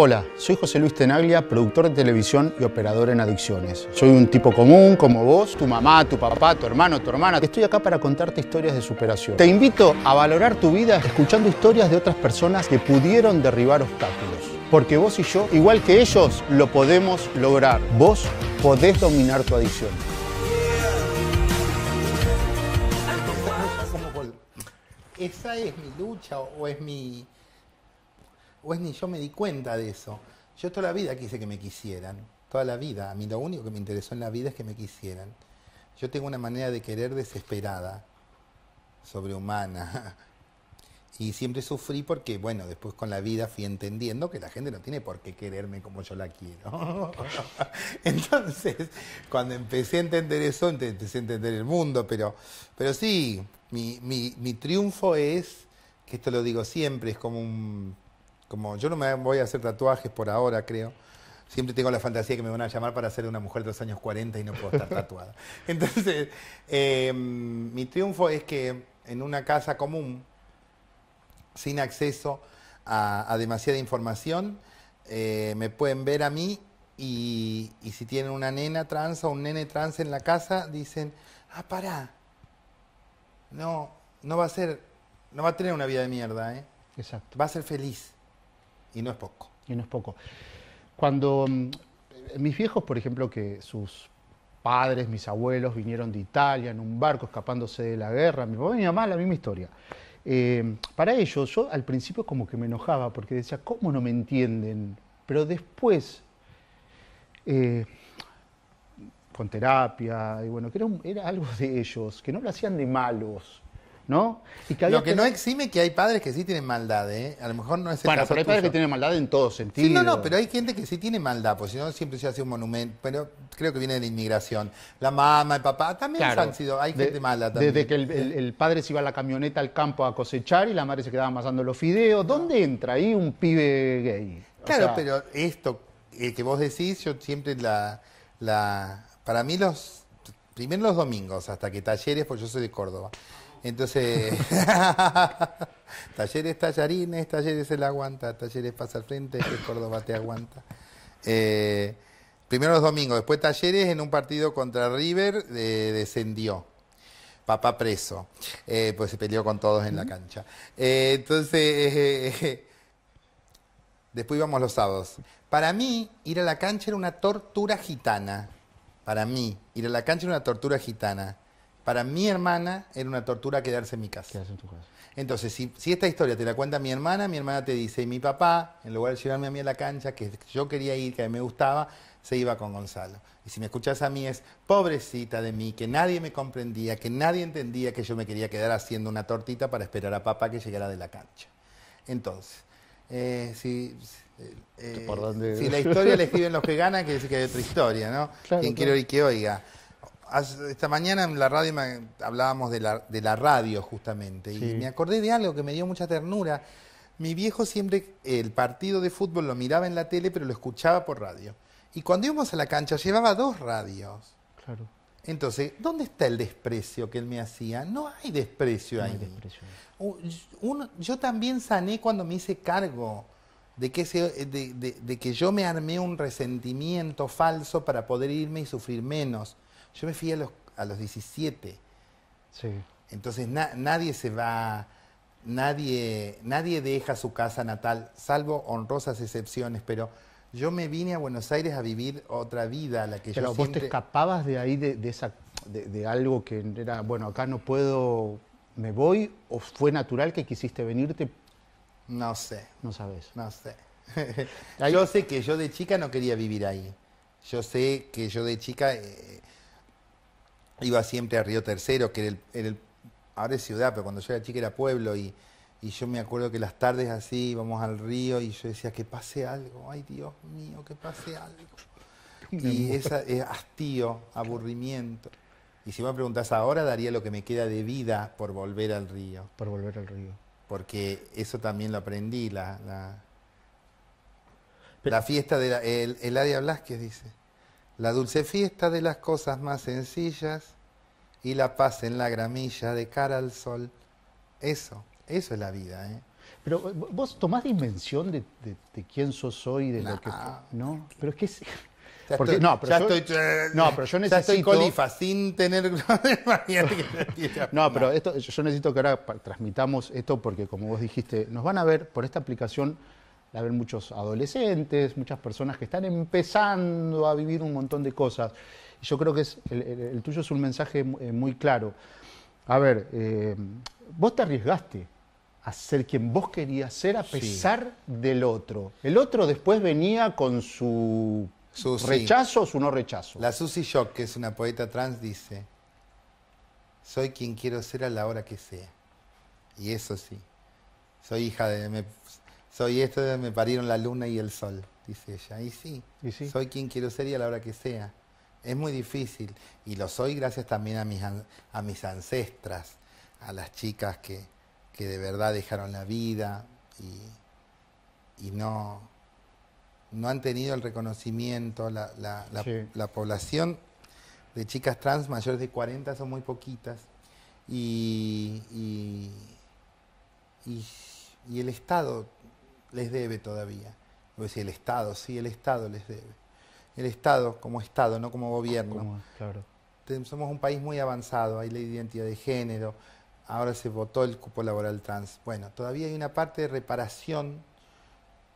Hola, soy José Luis Tenaglia, productor de televisión y operador en adicciones. Soy un tipo común como vos, tu mamá, tu papá, tu hermano, tu hermana. Estoy acá para contarte historias de superación. Te invito a valorar tu vida escuchando historias de otras personas que pudieron derribar obstáculos. Porque vos y yo, igual que ellos, lo podemos lograr. Vos podés dominar tu adicción. Esa es mi lucha o es mi pues ni yo me di cuenta de eso. Yo toda la vida quise que me quisieran, toda la vida. A mí lo único que me interesó en la vida es que me quisieran. Yo tengo una manera de querer desesperada, sobrehumana. Y siempre sufrí porque, bueno, después con la vida fui entendiendo que la gente no tiene por qué quererme como yo la quiero. Entonces, cuando empecé a entender eso, empecé a entender el mundo, pero, pero sí, mi triunfo es, que esto lo digo siempre, es como un como yo no me voy a hacer tatuajes por ahora, creo. Siempre tengo la fantasía que me van a llamar para ser una mujer de los años 40 y no puedo estar tatuada. Entonces, eh, mi triunfo es que en una casa común, sin acceso a, demasiada información, eh, me pueden ver a mí y, si tienen una nena trans o un nene trans en la casa, dicen, ah, pará, no, no va a ser, no va a tener una vida de mierda, ¿eh? Exacto. Va a ser feliz. Y no es poco. Y no es poco. Cuando mm, eh, mis viejos, por ejemplo, que sus padres, mis abuelos vinieron de Italia en un barco escapándose de la guerra, mi papá y mi mamá, la misma historia. Eh, para ellos, yo al principio como que me enojaba porque decía, ¿cómo no me entienden? Pero después, eh, con terapia, y bueno, que era algo de ellos, que no lo hacían de malos, lo que, no exime que hay padres que sí tienen maldad, ¿eh? A lo mejor no es el bueno, pero hay padres que tienen maldad en todo sentido. Sí, no, no, pero hay gente que sí tiene maldad, Porque si no siempre se hace un monumento, pero creo que viene de la inmigración. La mamá, el papá, también han sido, hay gente mala también. Desde que el, padre se iba a la camioneta al campo a cosechar y la madre se quedaba amasando los fideos, ¿dónde entra ahí un pibe gay? claro, pero esto eh, que vos decís, yo siempre la, la... Para mí los... Primero los domingos, hasta que talleres, Porque yo soy de Córdoba. Entonces, talleres tallarines, talleres el aguanta, talleres pasa al frente, el Córdoba te aguanta. Eh, primero los domingos, después talleres en un partido contra River, descendió. Papá preso, eh, pues se peleó con todos en la cancha. Eh, entonces, después íbamos los sábados. Para mí, ir a la cancha era una tortura gitana. Para mí, ir a la cancha era una tortura gitana para mi hermana era una tortura quedarse en mi casa. Entonces, si, esta historia te la cuenta mi hermana, mi hermana te dice, y mi papá, en lugar de llevarme a mí a la cancha, que yo quería ir, que me gustaba, se iba con Gonzalo. Y si me escuchas a mí es, pobrecita de mí, que nadie me comprendía, que nadie entendía que yo me quería quedar haciendo una tortita para esperar a papá que llegara de la cancha. Entonces, eh, eh, si, la historia la escriben los que ganan, quiere decir que hay otra historia, ¿no? Claro, Quien quiera quiere oír que oiga esta mañana en la radio hablábamos de la, radio justamente y me acordé de algo que me dio mucha ternura. Mi viejo siempre el partido de fútbol lo miraba en la tele pero lo escuchaba por radio. Y cuando íbamos a la cancha llevaba dos radios. Claro. Entonces, ¿dónde está el desprecio que él me hacía? No hay desprecio ahí. Hay desprecio. yo también sané cuando me hice cargo de que, de que yo me armé un resentimiento falso para poder irme y sufrir menos yo me fui a los, a los 17. Sí. Entonces nadie se va, nadie, nadie deja su casa natal, salvo honrosas excepciones, pero yo me vine a Buenos Aires a vivir otra vida, la que pero yo vos te escapabas de ahí, de, esa, de, algo que era, bueno, acá no puedo, me voy, o fue natural que quisiste venirte? No sé. No sabes. No sé. yo sé que yo de chica no quería vivir ahí. Yo sé que yo de chica... Eh, iba siempre a Río Tercero, que era el, ahora es ciudad, pero cuando yo era chica era pueblo y, yo me acuerdo que las tardes así íbamos al río y yo decía que pase algo, ay Dios mío, que pase algo. Y esa es eh, hastío, aburrimiento. Y si me preguntás ahora, daría lo que me queda de vida por volver al río. Por volver al río. Porque eso también lo aprendí, la, la, fiesta de la, el, área Blasquez dice. La dulce fiesta de las cosas más sencillas y la paz en la gramilla de cara al sol. Eso, eso es la vida. ¿eh? Pero eh, vos tomás dimensión de, quién sos hoy, de lo que... No, pero es que... Eh, no, pero yo, necesito. no, pero esto, yo necesito que ahora transmitamos esto porque, como vos dijiste, nos van a ver por esta aplicación la ven muchos adolescentes, muchas personas que están empezando a vivir un montón de cosas. Y yo creo que el, tuyo es un mensaje eh, muy claro. A ver, eh, vos te arriesgaste a ser quien vos querías ser a pesar del otro. El otro después venía con su rechazo o su no rechazo. La Susie Shock, que es una poeta trans, dice, soy quien quiero ser a la hora que sea. Y eso sí, soy hija de... Soy esto, de me parieron la luna y el sol, dice ella. Y sí, soy quien quiero ser y a la hora que sea. Es muy difícil y lo soy gracias también a mis, a mis ancestras, a las chicas que, de verdad dejaron la vida y, no, no han tenido el reconocimiento. La, la, población de chicas trans mayores de 40 son muy poquitas y, y, y, y el Estado les debe todavía. o el Estado, sí, el Estado les debe. El Estado como Estado, no como gobierno. claro. Somos un país muy avanzado, hay ley de identidad de género, ahora se votó el cupo laboral trans. Bueno, todavía hay una parte de reparación,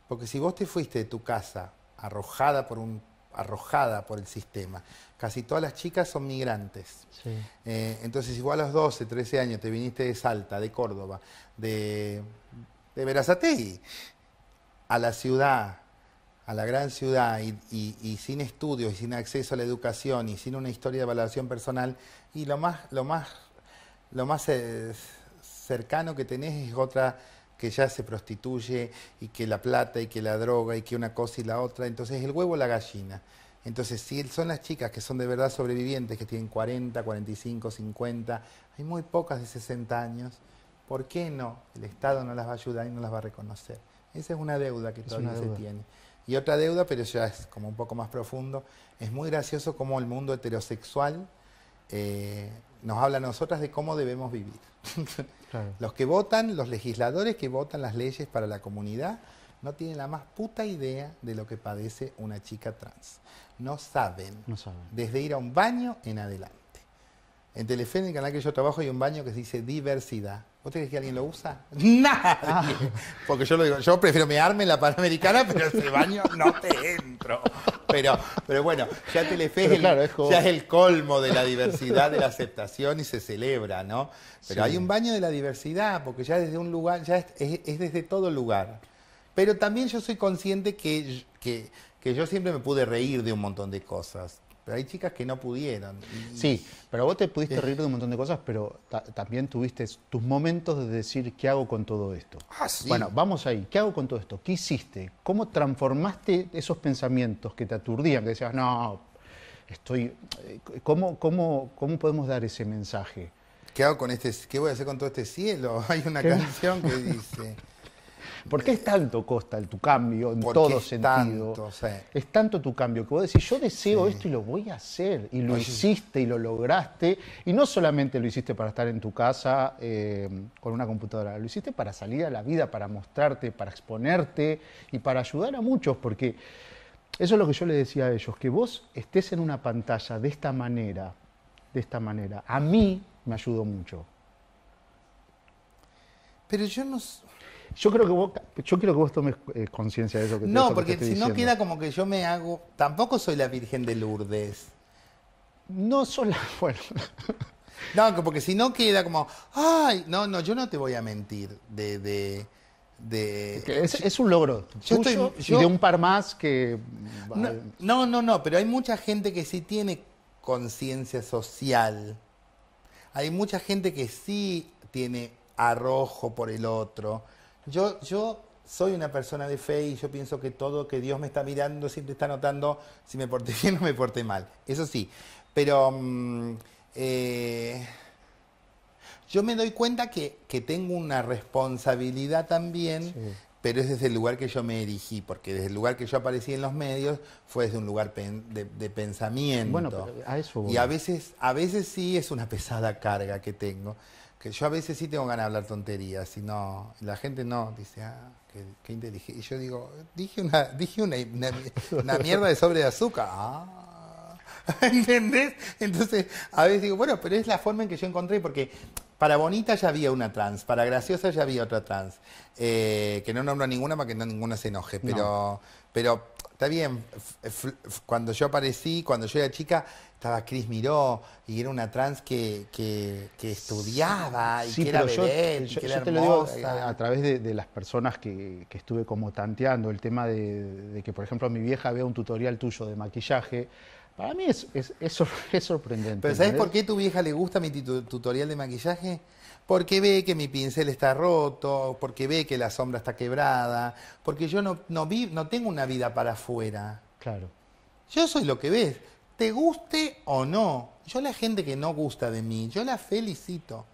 porque si vos te fuiste de tu casa arrojada por un arrojada por el sistema. Casi todas las chicas son migrantes. Sí. Eh, entonces, igual a los 12, 13 años te viniste de Salta, de Córdoba, de, de a la ciudad, a la gran ciudad, y, sin estudios, y sin acceso a la educación, y sin una historia de valoración personal, y lo más, lo más, lo más eh, cercano que tenés es otra que ya se prostituye, y que la plata, y que la droga, y que una cosa y la otra, entonces el huevo o la gallina. Entonces, si son las chicas que son de verdad sobrevivientes, que tienen 40, 45, 50, hay muy pocas de 60 años, ¿por qué no? El Estado no las va a ayudar y no las va a reconocer. Esa es una deuda que todavía se tiene. Y otra deuda, pero ya es como un poco más profundo, es muy gracioso cómo el mundo heterosexual eh, nos habla a nosotras de cómo debemos vivir. Los que votan, los legisladores que votan las leyes para la comunidad, no tienen la más puta idea de lo que padece una chica trans. No saben. Desde ir a un baño en adelante. En Telefe, en el canal que yo trabajo, hay un baño que se dice diversidad. ¿Vos crees que alguien lo usa? ¡Nadie! Ah. Porque yo lo digo, yo prefiero mearme en la Panamericana, pero ese baño no te entro. Pero, pero bueno, ya Telefe es el, el colmo de la diversidad, de la aceptación y se celebra, ¿no? Pero hay un baño de la diversidad, porque ya desde un lugar, ya es, desde todo lugar. Pero también yo soy consciente que, que yo siempre me pude reír de un montón de cosas. Pero hay chicas que no pudieron. Sí, pero vos te pudiste reír de un montón de cosas, pero también tuviste tus momentos de decir, ¿qué hago con todo esto? Ah, bueno, vamos ahí, ¿qué hago con todo esto? ¿Qué hiciste? ¿Cómo transformaste esos pensamientos que te aturdían, que decías, no, estoy... Eh, ¿Cómo, cómo, cómo podemos dar ese mensaje? ¿Qué hago con este... ¿Qué voy a hacer con todo este cielo? Hay una canción que dice... ¿Por qué es tanto, Costa, el, tu cambio en todo es Tanto, Es tanto tu cambio que vos decís, yo deseo esto y lo voy a hacer. Y lo hiciste y lo lograste. Y no solamente lo hiciste para estar en tu casa eh, con una computadora, lo hiciste para salir a la vida, para mostrarte, para exponerte y para ayudar a muchos, porque eso es lo que yo le decía a ellos, que vos estés en una pantalla de esta manera, de esta manera, a mí me ayudó mucho. Pero yo no. Yo creo que vos, yo quiero que vos tomes eh, conciencia de eso que No, No, porque si no queda como que yo me hago. Tampoco soy la Virgen de Lourdes. No soy la. Bueno. No, porque si no queda como. Ay, no, no, yo no te voy a mentir. De. Es, un logro yo estoy, yo... y de un par más que... no, no, no, pero hay mucha gente que sí tiene conciencia social. Hay mucha gente que sí tiene arrojo por el otro. Yo, yo soy una persona de fe y yo pienso que todo que Dios me está mirando siempre está notando si me porté bien o me porté mal. Eso sí. Pero mm, eh, yo me doy cuenta que, tengo una responsabilidad también, pero es desde el lugar que yo me erigí, porque desde el lugar que yo aparecí en los medios fue desde un lugar de, pensamiento. a eso Y a veces, a veces sí es una pesada carga que tengo que yo a veces sí tengo ganas de hablar tonterías, y no, la gente no, dice, ah, qué, inteligente. Y yo digo, dije una, dije una, mierda de sobre de azúcar. Ah, ¿Entendés? Entonces, a veces digo, bueno, pero es la forma en que yo encontré, porque para bonita ya había una trans, para graciosa ya había otra trans. Eh, que no nombro a ninguna para que no ninguna se enoje, pero, pero está bien. Cuando yo aparecí, cuando yo era chica, estaba Cris Miró y era una trans que, estudiaba y que era yo, que era eh, a, través de, las personas que, estuve como tanteando el tema de, que, por ejemplo, mi vieja vea un tutorial tuyo de maquillaje. Para mí es, sorprendente. Pero ¿sabes por qué tu vieja le gusta mi tutorial de maquillaje? porque ve que mi pincel está roto, porque ve que la sombra está quebrada, porque yo no, no, vi, no tengo una vida para afuera. Claro. Yo soy lo que ves guste o no, yo la gente que no gusta de mí, yo la felicito.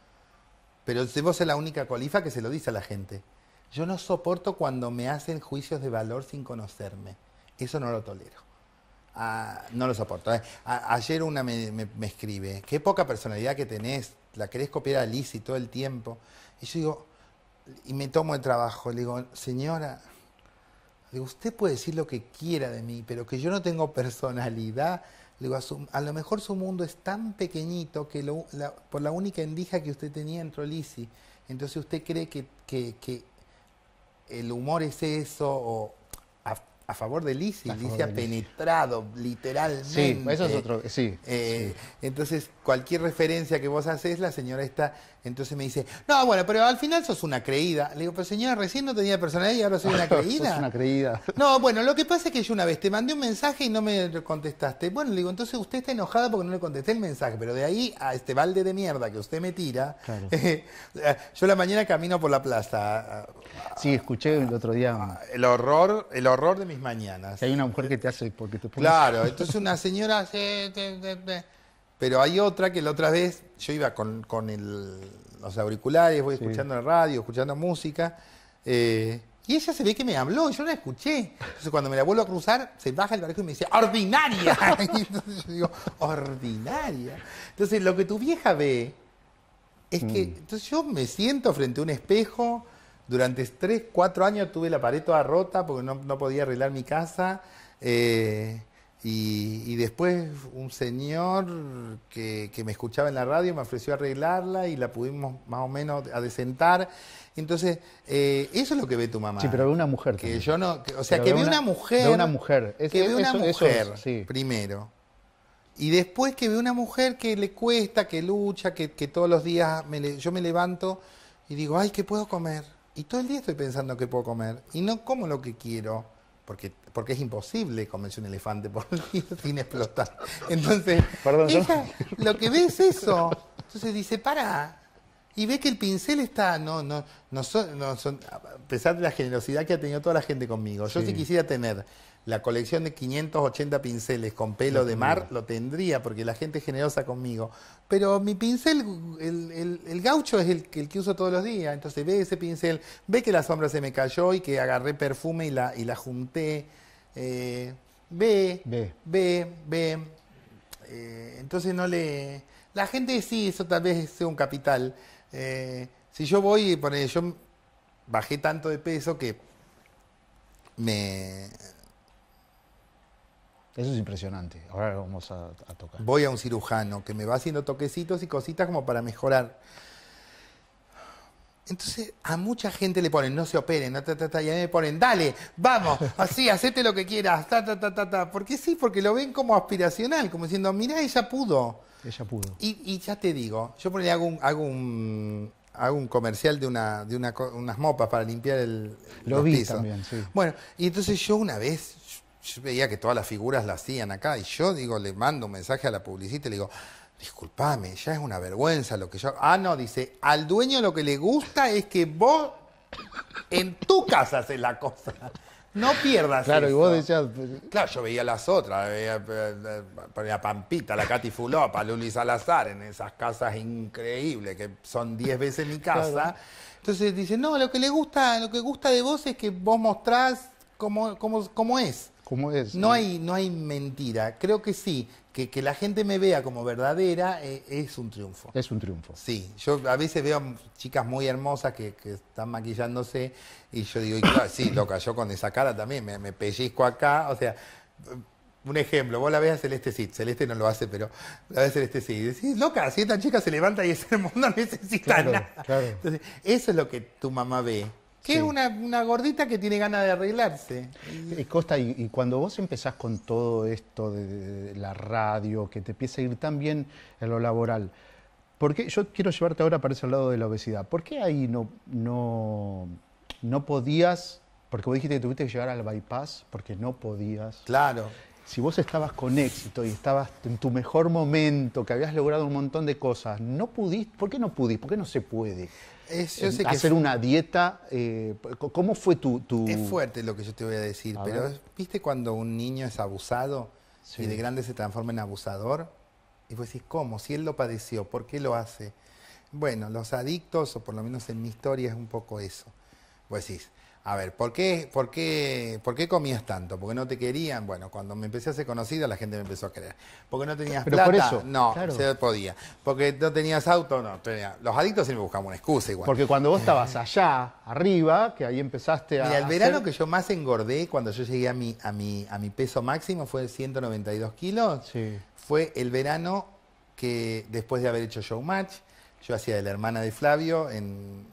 Pero vos es la única colifa que se lo dice a la gente. Yo no soporto cuando me hacen juicios de valor sin conocerme. Eso no lo tolero. Ah, no lo soporto. ¿eh? ayer una me, escribe, qué poca personalidad que tenés, la querés copiar a Lisi todo el tiempo. Y yo digo, y me tomo el trabajo, le digo, señora, usted puede decir lo que quiera de mí, pero que yo no tengo personalidad a, lo mejor su mundo es tan pequeñito que lo, por la única endija que usted tenía entre Lisi, entonces usted cree que, que el humor es eso o, a favor de Lisi. Lisi ha penetrado literalmente. Sí, eso es otro. Eh, sí, Entonces, cualquier referencia que vos haces, la señora está. Entonces me dice, no, bueno, pero al final sos una creída. Le digo, pero señora, recién no tenía personalidad y ahora soy una creída. sos una creída. No, bueno, lo que pasa es que yo una vez te mandé un mensaje y no me contestaste. Bueno, le digo, entonces usted está enojada porque no le contesté el mensaje, pero de ahí a este balde de mierda que usted me tira. Eh, yo la mañana camino por la plaza. Ah, ah, sí, escuché el otro día. Ah, el horror, el horror de mis mañana. mañanas. hay una mujer que te hace porque tú puedes. Claro, entonces una señora... Pero hay otra que la otra vez yo iba con, los auriculares, voy escuchando la radio, escuchando música, eh, y ella se ve que me habló, y yo la escuché. Entonces cuando me la vuelvo a cruzar, se baja el barco y me dice, ¡ordinaria! entonces yo digo, ¡ordinaria! Entonces lo que tu vieja ve es que, mm. yo me siento frente a un espejo, durante 3, 4 años tuve la pared toda rota porque no, podía arreglar mi casa. Eh, y, después un señor que, me escuchaba en la radio me ofreció arreglarla y la pudimos más o menos adecentar. Entonces, eh, eso es lo que ve tu mamá. Sí, pero ve una mujer. Que yo no, o sea, que ve una, mujer. Ve una mujer. que ve una mujer, primero. Y después que ve una mujer que le cuesta, que lucha, que, todos los días yo me levanto y digo, ay, ¿qué puedo comer? Y todo el día estoy pensando qué puedo comer y no como lo que quiero, porque, porque es imposible comerse un elefante sin explotar. Entonces, lo que ve es eso. Entonces dice, para. Y ve que el pincel está, no, no, no, son, a pesar de la generosidad que ha tenido toda la gente conmigo, yo sí quisiera tener la colección de 580 pinceles con pelo de mar lo tendría porque la gente es generosa conmigo. Pero mi pincel, el, gaucho es el, que uso todos los días. Entonces ve ese pincel, ve que la sombra se me cayó y que agarré perfume y la, y la junté. Eh, ve, ve, ve, ve. Eh, entonces no le... La gente sí, eso tal vez sea un capital. Eh, si yo voy, por yo bajé tanto de peso que me eso es impresionante. Ahora vamos a, tocar. Voy a un cirujano que me va haciendo toquecitos y cositas como para mejorar. Entonces, a mucha gente le ponen, no se operen, y a mí me ponen, dale, vamos, así, hacete lo que quieras, ta, ta, ta, ta, Porque sí, porque lo ven como aspiracional, como diciendo, mirá, ella pudo. Ella pudo. Y, ya te digo, yo hago un, comercial de, una, de una, unas mopas para limpiar el. Lo vi también, sí. Bueno, y entonces yo una vez, yo veía que todas las figuras las hacían acá y yo digo, le mando un mensaje a la publicita y le digo, disculpame, ya es una vergüenza lo que yo... Ah, no, dice, al dueño lo que le gusta es que vos en tu casa haces la cosa. No pierdas Claro, y vos decías... Claro, yo veía las otras, veía, la eh, Pampita, la Katy Fulopa, Luli Salazar, en esas casas increíbles que son 10 veces mi casa. Entonces dice, no, lo que le gusta, lo que gusta de vos es que vos mostrás cómo, cómo, cómo es. No hay, no hay mentira. Creo que sí. Que, la gente me vea como verdadera eh, es un triunfo. Es un triunfo. Sí. Yo a veces veo chicas muy hermosas que, están maquillándose y yo digo, sí, loca, yo con esa cara también me, pellizco acá. O sea, un ejemplo, vos la ves a Celeste sí, Celeste no lo hace, pero la ves a Celeste sí, Y decís, loca, si esta chica se levanta y es hermosa, no necesita claro, nada. eso es lo que tu mamá ve que es una, gordita que tiene ganas de arreglarse. Eh, Costa, y, cuando vos empezás con todo esto de, la radio, que te empieza a ir tan bien en lo laboral, qué? yo quiero llevarte ahora para ese lado de la obesidad. ¿Por qué ahí no, no, no podías, porque vos dijiste que tuviste que llegar al bypass porque no podías? Claro. Si vos estabas con éxito y estabas en tu mejor momento, que habías logrado un montón de cosas, no pudiste, ¿por qué no pudiste? ¿Por qué no se puede? Es, hacer una dieta. Eh, ¿Cómo fue tu, Es fuerte lo que yo te voy a decir, pero ¿viste cuando un niño es abusado y de grande se transforma en abusador? Y vos decís, ¿cómo? Si él lo padeció, ¿por qué lo hace? Bueno, los adictos, o por lo menos en mi historia es un poco eso. Vos decís, a ver, ¿por qué, por, qué, ¿por qué comías tanto? ¿Porque no te querían? Bueno, cuando me empecé a hacer conocida, la gente me empezó a querer. ¿Porque no tenías plata? no, se podía. ¿Porque no tenías auto? No. Tenía. Los adictos siempre buscaban una excusa igual. Porque cuando vos estabas allá, arriba, que ahí empezaste a... Mira, el verano que yo más engordé, cuando yo llegué a mi, a mi, peso máximo, fue de 192 kilos. Sí. Fue el verano que después de haber hecho Showmatch, yo hacía de la hermana de Flavio en,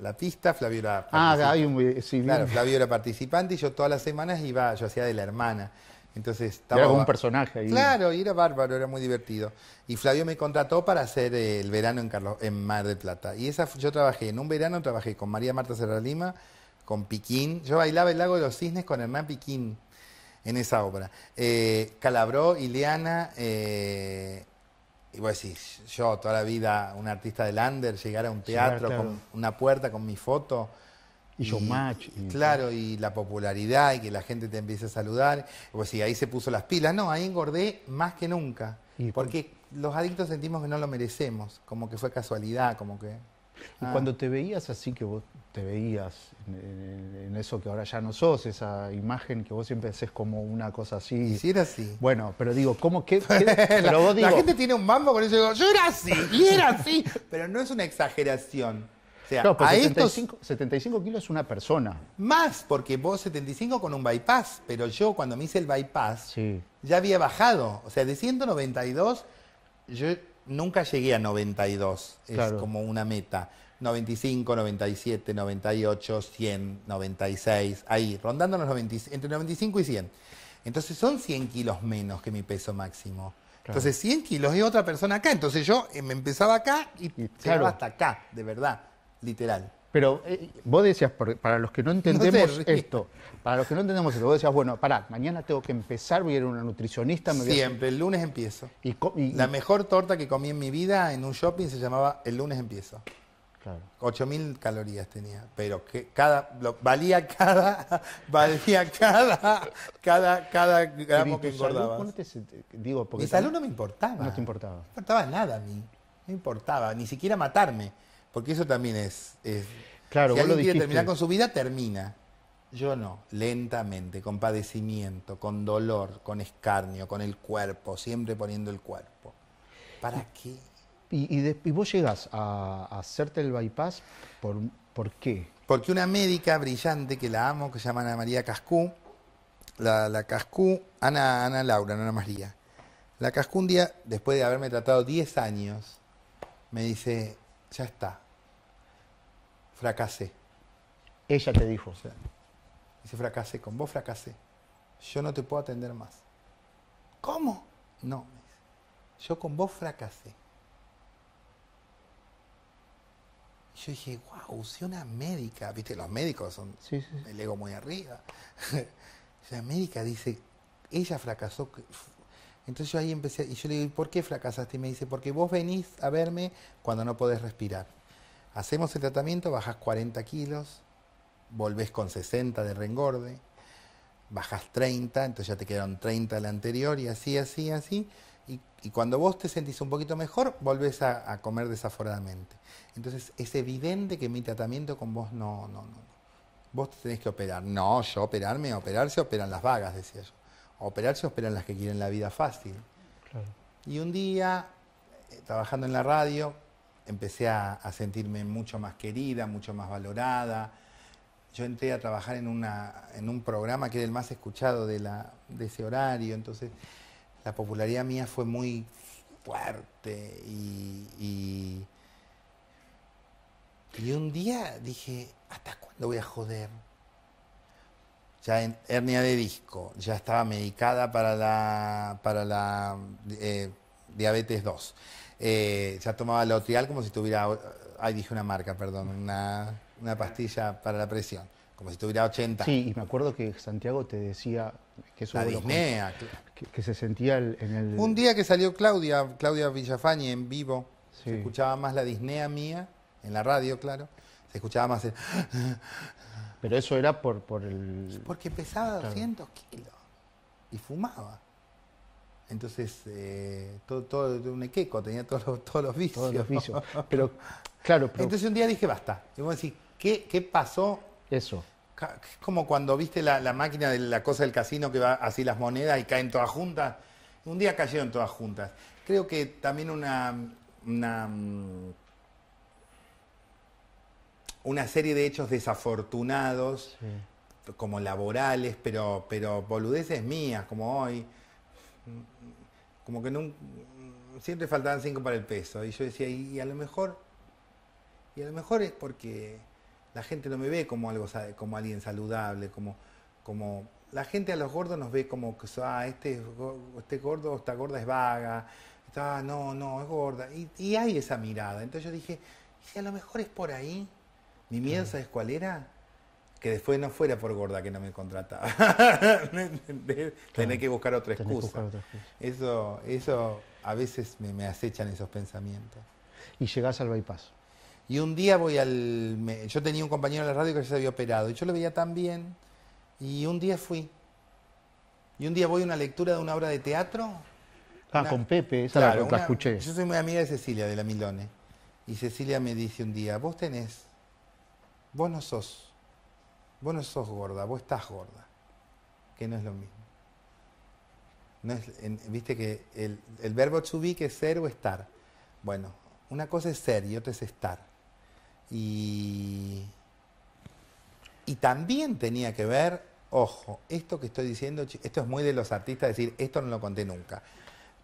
la pista, Flavio era Ah, Flavio era participante y yo todas las semanas iba, yo hacía de la hermana. Entonces estaba. Era un personaje ahí. Claro, y era bárbaro, era muy divertido. Y Flavio me contrató para hacer el verano en, Carlos, en Mar del Plata. Y esa yo trabajé, en un verano trabajé con María Marta Serra Lima, con Piquín. Yo bailaba el Lago de los Cisnes con Hernán Piquín en esa obra. Eh, Calabró, Ileana, eh, y vos decís, yo toda la vida, un artista de Lander, llegar a un teatro con una puerta con mi foto. Y yo match. claro, y la popularidad y que la gente te empiece a saludar. Y vos ahí se puso las pilas. No, ahí engordé más que nunca. porque los adictos sentimos que no lo merecemos, como que fue casualidad, como que... Y ah. cuando te veías así, que vos te veías en, eso que ahora ya no sos, esa imagen que vos siempre haces como una cosa así. Sí, era así. Bueno, pero digo, ¿cómo que la, gente tiene un mambo con eso. yo era así, y era así. pero no es una exageración. O sea, pues a 75, 75 kilos es una persona. Más, porque vos 75 con un bypass, pero yo cuando me hice el bypass ya había bajado. O sea, de 192 yo nunca llegué a 92, es como una meta. 95, 97, 98, 100, 96, ahí, rondando los entre 95 y 100. Entonces son 100 kilos menos que mi peso máximo. Entonces 100 kilos y otra persona acá. Entonces yo eh, me empezaba acá y, hasta acá, de verdad, literal. Pero eh, vos decías, para los que no entendemos esto, para los que no entendemos esto, vos decías, bueno, pará, mañana tengo que empezar, voy a ir a una nutricionista. Me Siempre, el lunes empiezo. Y, la mejor torta que comí en mi vida en un shopping se llamaba El lunes empiezo. Claro. 8.000 calorías tenía, pero que cada, valía cada, valía cada, cada, cada gramo que engordabas. salud no me importaba. No te importaba. No importaba nada a mí, no importaba, ni siquiera matarme. Porque eso también es. claro, si alguien quiere terminar con su vida, termina. Yo no, lentamente, con padecimiento, con dolor, con escarnio, con el cuerpo, siempre poniendo el cuerpo. ¿Para qué? ¿Y, vos llegás a, hacerte el bypass por, qué? Porque una médica brillante que la amo, que se llama Ana María Cascú, la, Cascú, Ana, Ana Laura, no Ana María. La Cascú un día, después de haberme tratado 10 años, me dice, ya está. Fracasé. Ella te dijo. dice, fracasé, con vos fracasé. Yo no te puedo atender más. ¿Cómo? No, yo con vos fracasé. yo dije, wow, usé una médica, viste, los médicos son sí, sí, el ego muy arriba. la médica dice, ella fracasó, entonces yo ahí empecé, y yo le digo, ¿por qué fracasaste? Y me dice, porque vos venís a verme cuando no podés respirar. Hacemos el tratamiento, bajas 40 kilos, volvés con 60 de rengorde, bajas 30, entonces ya te quedaron 30 la anterior y así, así, así. Y, cuando vos te sentís un poquito mejor, volvés a, comer desaforadamente. Entonces es evidente que mi tratamiento con vos no, no, no. Vos tenés que operar. No, yo operarme, operarse, operan las vagas, decía yo. Operarse, operan las que quieren la vida fácil. Y un día, eh, trabajando en la radio, empecé a, sentirme mucho más querida, mucho más valorada. Yo entré a trabajar en, una, en un programa que era el más escuchado de, la, de ese horario, entonces la popularidad mía fue muy fuerte y, y un día dije, ¿hasta cuándo voy a joder? ya hernia de disco, ya estaba medicada para la, para la eh, diabetes 2. Eh, ya tomaba otrial como si tuviera, ahí dije una marca, perdón, una, pastilla para la presión como si tuviera 80. Sí, y me acuerdo que Santiago te decía que eso... La disnea. Que, se sentía en el... Un día que salió Claudia, Claudia Villafañe en vivo, se escuchaba más la disnea mía, en la radio, claro, se escuchaba más el... Pero eso era por, por el... Porque pesaba 200 kilos y fumaba. Entonces, eh, todo, todo un equeco, tenía todos los, todos vicios. Todos los vicios. Pero, claro, Entonces un día dije, basta. Y vos decís, ¿qué, ¿qué pasó? Eso. Es como cuando viste la, máquina de la cosa del casino que va así las monedas y caen todas juntas. Un día cayeron todas juntas. Creo que también una mm, una serie de hechos desafortunados, como laborales, pero, pero boludeces mías, como hoy. Como que nunca, siempre faltaban cinco para el peso. Y yo decía, y, a lo mejor, y a lo mejor es porque la gente no me ve como algo como alguien saludable, como, como la gente a los gordos nos ve como que ah, este, este gordo, esta gorda es vaga, está, no, no, es gorda. Y, hay esa mirada. Entonces yo dije, si a lo mejor es por ahí, mi miedo, ¿sabes cuál era? Que después no fuera por gorda que no me contrataba. Tener que buscar otra excusa. Eso, eso a veces me, acechan esos pensamientos. Y llegás al bypass. Y un día voy al. yo tenía un compañero en la radio que ya se había operado y yo lo veía tan bien. Y un día fui. Y un día voy a una lectura de una obra de teatro. Ah, con Pepe, claro, la, escuché. Yo soy muy amiga de Cecilia, de la Milone. Y Cecilia me dice un día: Vos tenés Vos no sos, vos no sos gorda, vos estás gorda, que no es lo mismo. Viste que el, verbo to que es ser o estar. Bueno, una cosa es ser y otra es estar. Y, y también tenía que ver, ojo, esto que estoy diciendo, esto es muy de los artistas decir, esto no lo conté nunca,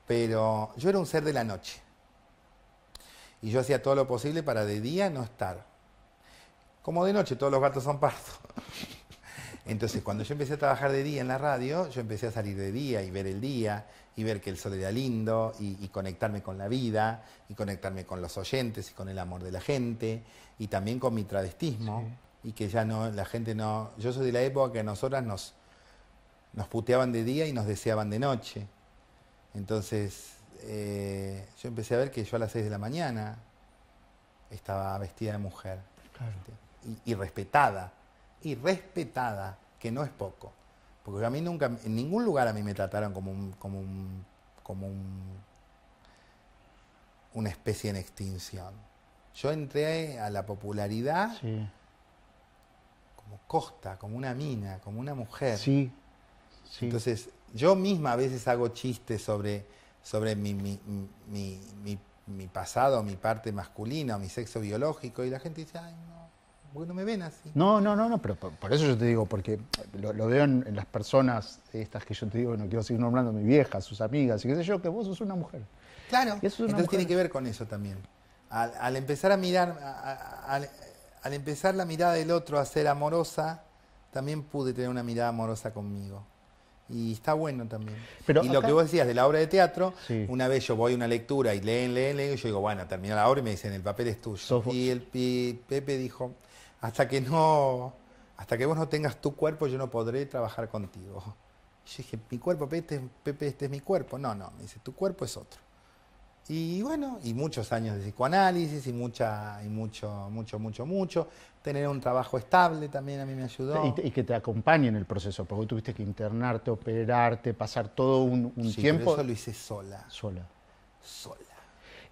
pero yo era un ser de la noche. Y yo hacía todo lo posible para de día no estar. Como de noche todos los gatos son partos. Entonces, cuando yo empecé a trabajar de día en la radio, yo empecé a salir de día y ver el día y ver que el sol era lindo y, conectarme con la vida y conectarme con los oyentes y con el amor de la gente y también con mi travestismo y que ya no, la gente no... Yo soy de la época que a nosotras nos, nos puteaban de día y nos deseaban de noche. Entonces, eh, yo empecé a ver que yo a las 6 de la mañana estaba vestida de mujer. Claro y, respetada, y respetada, que no es poco. Porque a mí nunca, en ningún lugar a mí me trataron como un, como un, como una especie en extinción. Yo entré a la popularidad como costa, como una mina, como una mujer. Sí. Entonces, yo misma a veces hago chistes sobre, sobre mi, mi, mi, mi, pasado, mi parte masculina, mi sexo biológico, y la gente dice, ay, no porque no me ven así. No, no, no, no pero por, eso yo te digo, porque lo, veo en, las personas estas que yo te digo, no quiero seguir nombrando, mi vieja, sus amigas, y qué sé yo, que vos sos una mujer. Claro, entonces tiene que ver con eso también. Al, empezar a mirar, al, empezar la mirada del otro a ser amorosa, también pude tener una mirada amorosa conmigo. Y está bueno también. y lo que vos decías de la obra de teatro, una vez yo voy a una lectura y leen, leen, leen, y yo digo, bueno, termina la obra y me dicen, el papel es tuyo. Y el Pepe dijo, hasta que no, hasta que vos no tengas tu cuerpo, yo no podré trabajar contigo. Y yo dije, mi cuerpo, este Pepe este, es mi cuerpo. No, no, me dice, tu cuerpo es otro. Y bueno, y muchos años de psicoanálisis y, mucha, y mucho, mucho, mucho, mucho. Tener un trabajo estable también a mí me ayudó. Y, que te acompañe en el proceso, porque tuviste que internarte, operarte, pasar todo un, un sí, tiempo. eso lo hice sola. Sola. Sola.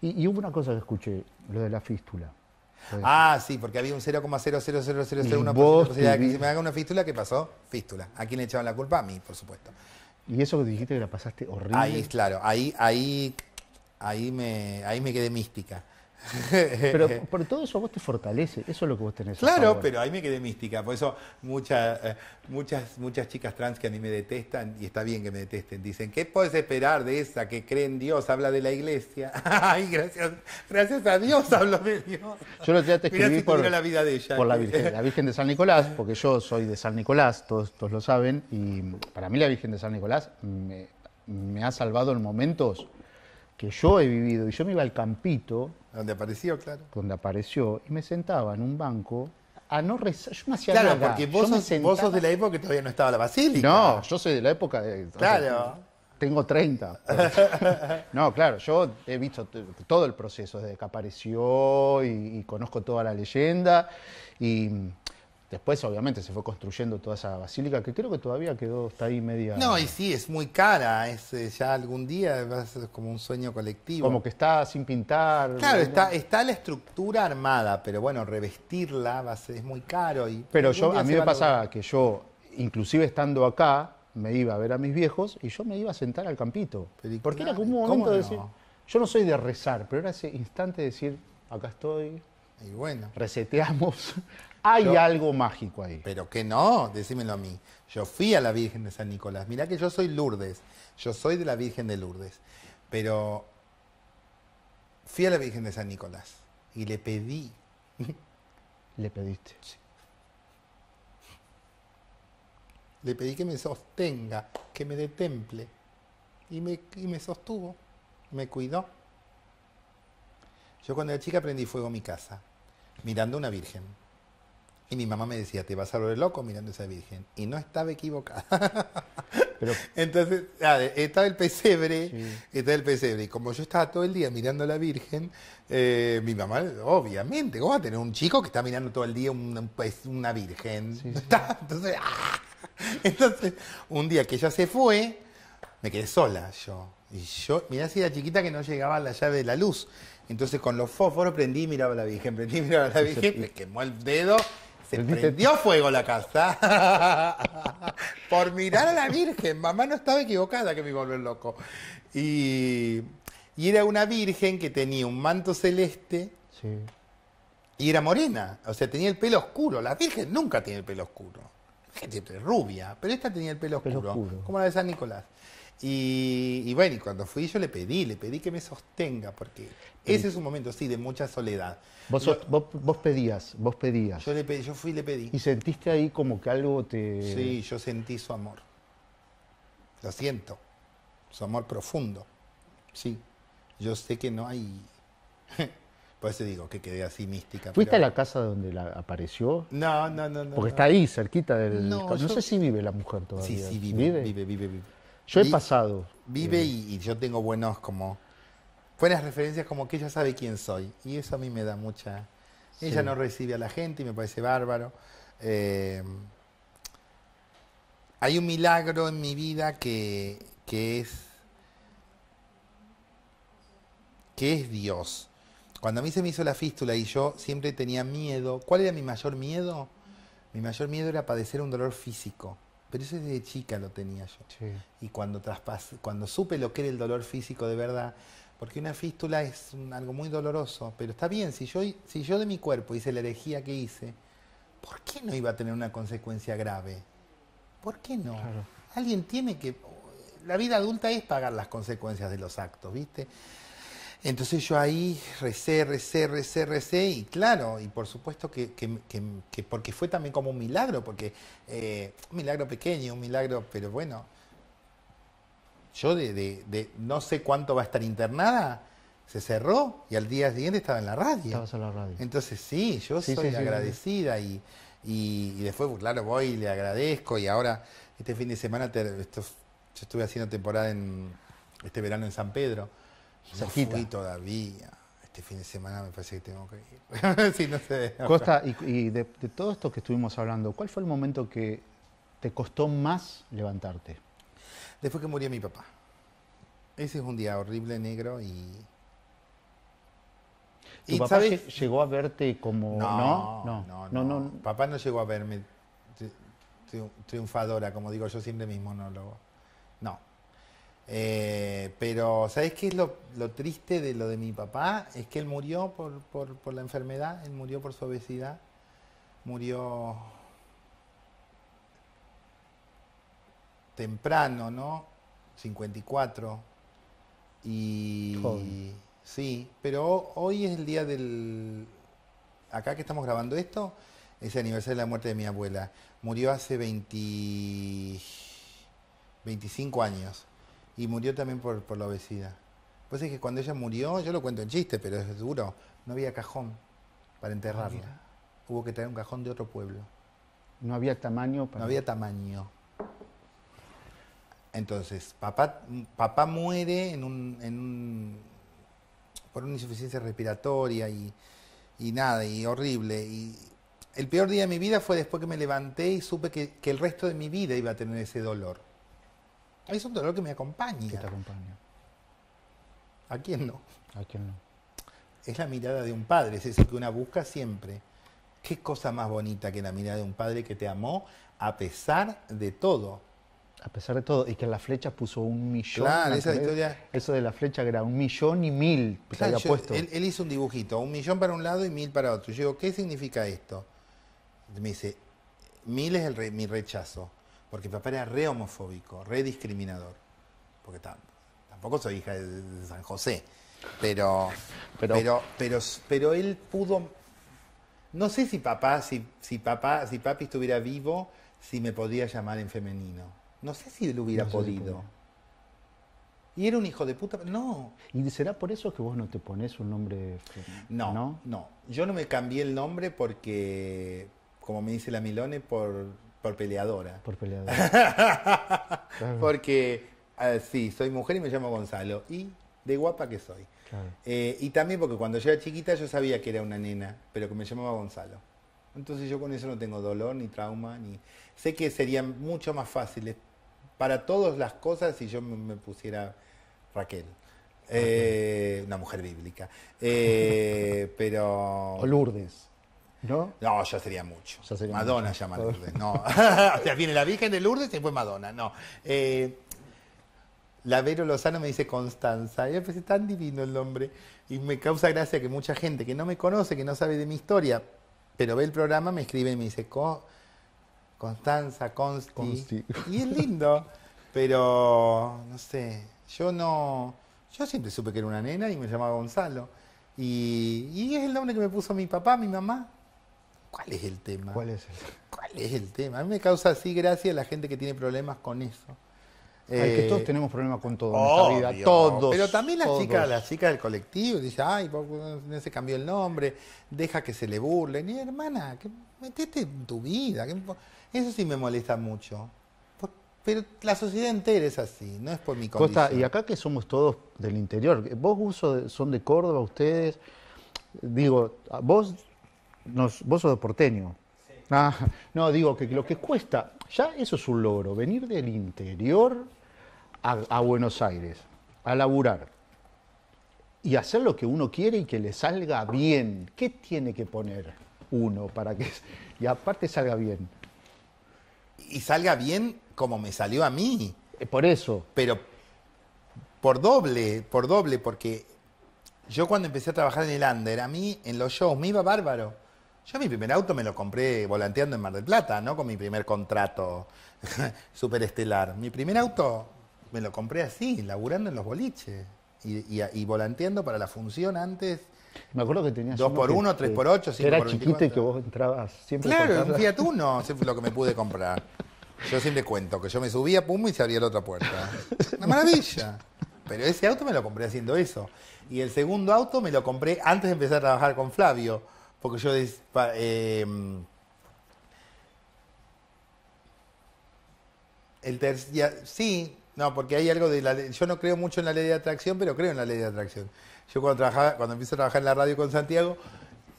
y hubo una cosa que escuché, lo de la fístula. Ah, sí, porque había un 0,00001% de que me haga una fístula. ¿Qué pasó? Fístula. ¿A quién le echaban la culpa? A mí, por supuesto. Y eso que dijiste que la pasaste horrible. Ahí, claro, ahí, ahí, ahí me, ahí me quedé mística. Pero por todo eso vos te fortalece, eso es lo que vos tenés. Claro, pero ahí me quedé mística, por eso muchas eh, muchas, muchas chicas trans que a mí me detestan, y está bien que me detesten, dicen, ¿qué puedes esperar de esa que cree en Dios, habla de la iglesia? Ay, gracias, gracias a Dios hablo de Dios. Yo lo te escribí por, la, vida de ella. por la, Virgen, de San Nicolás, porque yo soy de San Nicolás, todos, lo saben, y para mí la Virgen de San Nicolás me ha salvado en momentos que yo he vivido, y yo me iba al campito. Donde apareció, claro. Donde apareció, y me sentaba en un banco a no rezar. Yo no hacía claro, porque vos sos, de la época que todavía no estaba la basílica. No, yo soy de la época Claro. tengo 30. no, claro, yo he visto todo el proceso desde que apareció y conozco toda la leyenda. Y Después, obviamente, se fue construyendo toda esa basílica que creo que todavía quedó, está ahí media. No, y sí, es muy cara. Es, eh, ya algún día es como un sueño colectivo. Como que está sin pintar. Claro, está, la estructura armada, pero bueno, revestirla es muy caro. pero yo, a mí me pasaba que yo, inclusive estando acá, me iba a ver a mis viejos y yo me iba a sentar al campito. porque era como un momento de decir. Yo no soy de rezar, pero era ese instante de decir, acá estoy. Y bueno. Reseteamos. Hay algo mágico ahí. Pero que no, decímelo a mí. Yo fui a la Virgen de San Nicolás. Mirá que yo soy Lourdes. Yo soy de la Virgen de Lourdes. Pero fui a la Virgen de San Nicolás y le pedí. ¿Le pediste? Le pedí que me sostenga, que me detemple. Y me, me sostuvo, me cuidó. Yo cuando era chica prendí fuego a mi casa, mirando a una virgen. Y mi mamá me decía, te vas a volver loco mirando esa virgen. Y no estaba equivocada. Entonces, está ah, estaba el pesebre, estaba el pesebre. Y como yo estaba todo el día mirando a la virgen, eh, mi mamá, obviamente, ¿cómo va a tener un chico que está mirando todo el día una virgen? Entonces, ah. Entonces, un día que ella se fue, me quedé sola yo. Y yo, mira si era chiquita que no llegaba la llave de la luz. Entonces con los fósforos prendí y miraba a la Virgen, prendí y miraba a la Virgen, me quemó el dedo se prendió fuego la casa. Por mirar a la Virgen. Mamá no estaba equivocada que me volvió loco. Y, era una Virgen que tenía un manto celeste. Y era morena. O sea, tenía el pelo oscuro. La Virgen nunca tiene el pelo oscuro. siempre rubia. Pero esta tenía el pelo, oscuro, Como la de San Nicolás. Y, y, bueno, y cuando fui yo le pedí, le pedí que me sostenga, porque ese es un momento, sí, de mucha soledad. Vos, pedías, vos pedías. Yo, le pedí, yo fui y le pedí. ¿Y sentiste ahí como que algo te...? Sí, yo sentí su amor. Lo siento. Su amor profundo. Sí. Yo sé que no hay... Por eso digo que quedé así mística. ¿Fuiste a la casa donde la apareció? No, no, no. no Porque está ahí, cerquita del... No, sé si vive la mujer todavía. Sí, sí, vive, vive, vive, vive. Yo he pasado. Vive eh. y yo tengo buenos como buenas referencias como que ella sabe quién soy. Y eso a mí me da mucha... Ella no recibe a la gente y me parece bárbaro. Eh, hay un milagro en mi vida que, es... que es Dios. Cuando a mí se me hizo la fístula y yo siempre tenía miedo, ¿cuál era mi mayor miedo? Mi mayor miedo era padecer un dolor físico, pero eso desde chica lo tenía yo. Y cuando, cuando supe lo que era el dolor físico de verdad, porque una fístula es algo muy doloroso, pero está bien, si yo, si yo de mi cuerpo hice la herejía que hice, ¿por qué no iba a tener una consecuencia grave? ¿Por qué no? Alguien tiene que... La vida adulta es pagar las consecuencias de los actos, ¿viste? Entonces yo ahí recé, recé, recé, recé, y claro, y por supuesto que, que, que, porque fue también como un milagro, porque eh, un milagro pequeño, un milagro, pero bueno, yo de, no sé cuánto va a estar internada, se cerró y al día siguiente estaba en la radio. Estabas en la radio. Entonces sí, yo soy agradecida y, y, después, pues, claro, voy y le agradezco y ahora este fin de semana, yo estuve haciendo temporada en este verano en San Pedro. No fui todavía. Este fin de semana me parece que tengo que ir. Costa, y, de todo esto que estuvimos hablando, ¿cuál fue el momento que te costó más levantarte? después que murió mi papá. Ese es un día horrible, negro, y... y, papá ¿sabes? llegó a verte como... No ¿no? No, Papá no llegó a verme triunfadora, como digo yo siempre no lo. No. Eh, pero, ¿sabes qué es lo, triste de lo de mi papá? Es que él murió por la enfermedad, él murió por su obesidad, murió temprano, ¿no? 54. Y. Sí, pero hoy es el día del. Acá que estamos grabando esto, es el aniversario de la muerte de mi abuela. Murió hace 20, 25 años. Y murió también por, la obesidad. Pues es que cuando ella murió, yo lo cuento en chiste, pero es duro, no había cajón para enterrarla. Ah, Hubo que traer un cajón de otro pueblo. No había tamaño para. No había tamaño. Entonces, papá, papá muere por una insuficiencia respiratoria y, nada, y horrible. Y el peor día de mi vida fue después que me levanté y supe que, el resto de mi vida iba a tener ese dolor. Es un dolor que me acompaña. te acompaña. ¿A quién no? ¿A quién no? Es la mirada de un padre, es eso que una busca siempre. Qué cosa más bonita que la mirada de un padre que te amó a pesar de todo a pesar de todo, y que la flecha puso un millón. Claro, esa historia. Eso de la flecha era un millón y mil había puesto. Él, hizo un dibujito, un millón para un lado y mil para otro. Yo digo, ¿qué significa esto? Me dice, mil es el mi rechazo, porque papá era re homofóbico, re discriminador. Porque tampoco soy hija de, San José, pero pero, pero, pero, él pudo. No sé si papá, si, si papá, si papi estuviera vivo, si me podía llamar en femenino no sé si lo hubiera podido. Y era un hijo de puta. No. ¿Y será por eso que vos no te pones un nombre? No, no, no. Yo no me cambié el nombre porque, como me dice la Milone, por, peleadora. Por peleadora. Porque, sí, soy mujer y me llamo Gonzalo. Y de guapa que soy. Eh, y también porque cuando yo era chiquita yo sabía que era una nena, pero que me llamaba Gonzalo. Entonces yo con eso no tengo dolor, ni trauma, ni... Sé que sería mucho más fácil para todas las cosas si yo me pusiera Raquel. Eh, una mujer bíblica. Eh, pero. O Lourdes. ¿No? No, ya sería mucho. Madonna llama Lourdes. No. o sea, viene la Virgen de Lourdes y fue Madonna. No. Eh, la Vero Lozano me dice Constanza. Y pues, es tan divino el nombre. Y me causa gracia que mucha gente que no me conoce, que no sabe de mi historia, pero ve el programa, me escribe y me dice, Constanza, Consti, Y es lindo, pero no sé, yo no. Yo siempre supe que era una nena y me llamaba Gonzalo. Y, es el nombre que me puso mi papá, mi mamá. ¿Cuál es el tema? ¿Cuál es el tema? ¿Cuál es el tema? A mí me causa así gracia la gente que tiene problemas con eso. Ay, que eh, todos tenemos problemas con todo en nuestra vida, todos. Pero también las chica la chica del colectivo, dice, ay, no se cambió el nombre, deja que se le burlen. Y hermana, que metete en tu vida. Eso sí me molesta mucho. Pero la sociedad entera es así, no es por mi condición. y acá que somos todos del interior, vos uso son de Córdoba, ustedes, digo, vos, vos sos de porteño. Ah, no, digo que lo que cuesta, ya eso es un logro, venir del interior a, a Buenos Aires, a laburar y hacer lo que uno quiere y que le salga bien. ¿Qué tiene que poner uno para que y aparte salga bien? y salga bien como me salió a mí. Eh, por eso. Pero por doble, por doble, porque yo cuando empecé a trabajar en el under, a mí en los shows me iba bárbaro. Yo mi primer auto me lo compré volanteando en Mar del Plata, ¿no? Con mi primer contrato superestelar. Mi primer auto me lo compré así, laburando en los boliches y, y volanteando para la función antes me acuerdo que tenías. Dos por uno, tres por ocho, cinco era por chiquito y que vos entrabas siempre. Claro, un Fiat Uno, siempre lo que me pude comprar. Yo siempre cuento que yo me subía, pum, y se abría la otra puerta. Una maravilla. Pero ese auto me lo compré haciendo eso. Y el segundo auto me lo compré antes de empezar a trabajar con Flavio. Porque yo. Em, el tercer sí, no, porque hay algo de la. Yo no creo mucho en la ley de atracción, pero creo en la ley de atracción. Yo cuando, trabajaba, cuando empecé a trabajar en la radio con Santiago,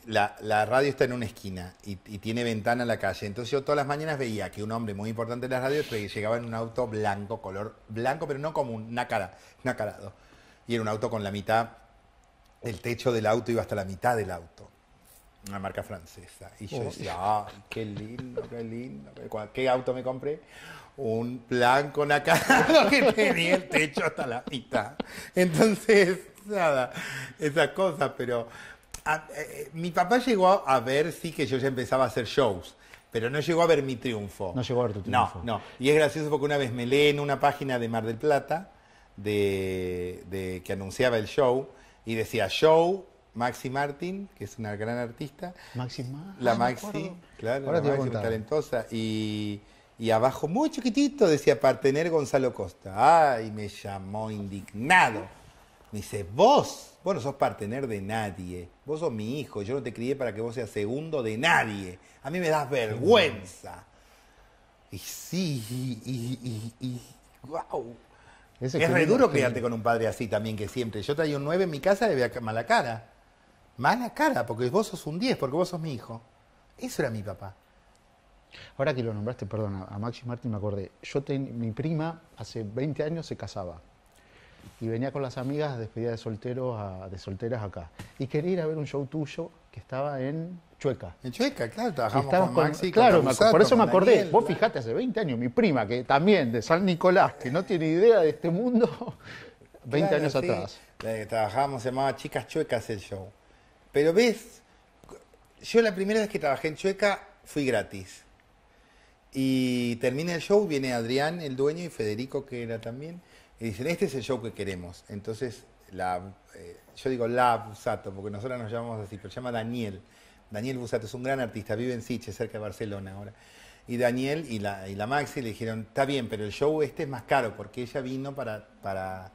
la, radio está en una esquina y, tiene ventana en la calle. Entonces yo todas las mañanas veía que un hombre muy importante en la radio llegaba en un auto blanco, color blanco, pero no común, nácara, nacarado. Y era un auto con la mitad, el techo del auto iba hasta la mitad del auto. Una marca francesa. Y yo oh. decía, qué lindo, qué lindo. ¿Qué auto me compré? Un blanco nacarado que tenía el techo hasta la mitad. Entonces esas cosas, pero eh, eh, mi papá llegó a ver, sí, que yo ya empezaba a hacer shows pero no llegó a ver mi triunfo. No llegó a ver tu triunfo. No, Y es gracioso porque una vez me lee en una página de Mar del Plata de, que anunciaba el show y decía show Maxi Martin, que es una gran artista. Maxi La ah, Maxi, claro, la Maxi muy talentosa. Y, y, abajo, muy chiquitito, decía partener Gonzalo Costa. Ay, me llamó indignado. Me dice, vos, vos no sos partener de nadie. Vos sos mi hijo. Yo no te crié para que vos seas segundo de nadie. A mí me das vergüenza. Y sí, y, y, wow. es re duro criarte con un padre así también que siempre. Yo traía un 9 en mi casa y le veía mala cara. Mala cara, porque vos sos un 10, porque vos sos mi hijo. Eso era mi papá. Ahora que lo nombraste, perdona, a Maxi Martín me acordé. Yo ten, mi prima hace 20 años se casaba y venía con las amigas despedida de solteros a, de solteras acá. Y quería ir a ver un show tuyo que estaba en Chueca. En Chueca, claro, trabajamos con, con Claro, por eso me acordé. Vos fíjate fijate, hace 20 años, mi prima, que también de San Nicolás, que no tiene idea de este mundo, 20 años atrás. trabajábamos se llamaba Chicas Chuecas el show. Pero ves, yo la primera vez que trabajé en Chueca fui gratis. Y termina el show, viene Adrián, el dueño, y Federico, que era también y dicen, este es el show que queremos. Entonces, eh, yo digo la Busato, porque nosotros nos llamamos así, pero se llama Daniel. Daniel Busato es un gran artista, vive en Siche, cerca de Barcelona ahora. Y Daniel y la, la Maxi le dijeron, está bien, pero el show este es más caro, porque ella vino para, para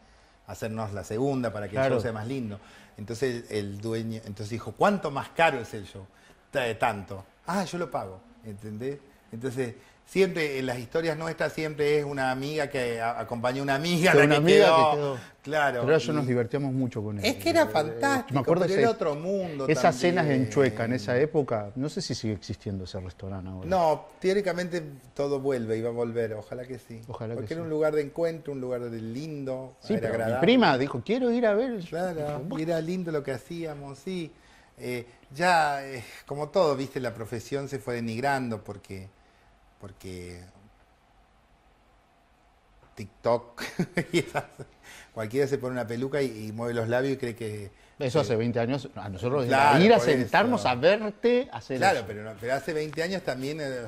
hacernos la segunda, para que el show sea más lindo. Entonces el dueño, entonces dijo, ¿cuánto más caro es el show? Tanto. Ah, yo lo pago, ¿entendés? Entonces siempre en las historias nuestras siempre es una amiga que acompaña a una amiga, una amiga que Claro. Pero eso nos divertíamos mucho con eso. Es que era fantástico, me pero era otro mundo. Esas cenas en Chueca en esa época, no sé si sigue existiendo ese restaurante ahora. No, teóricamente todo vuelve y va a volver, ojalá que sí. Ojalá Porque era un lugar de encuentro, un lugar de lindo, era Mi prima dijo, quiero ir a ver. Claro, era lindo lo que hacíamos, sí. Eh, ya, eh, como todo, viste, la profesión se fue denigrando porque porque TikTok cualquiera se pone una peluca y, mueve los labios y cree que... Eso hace 20 años, a nosotros ir a sentarnos a verte hacer claro, Pero, pero hace 20 años también... Eh,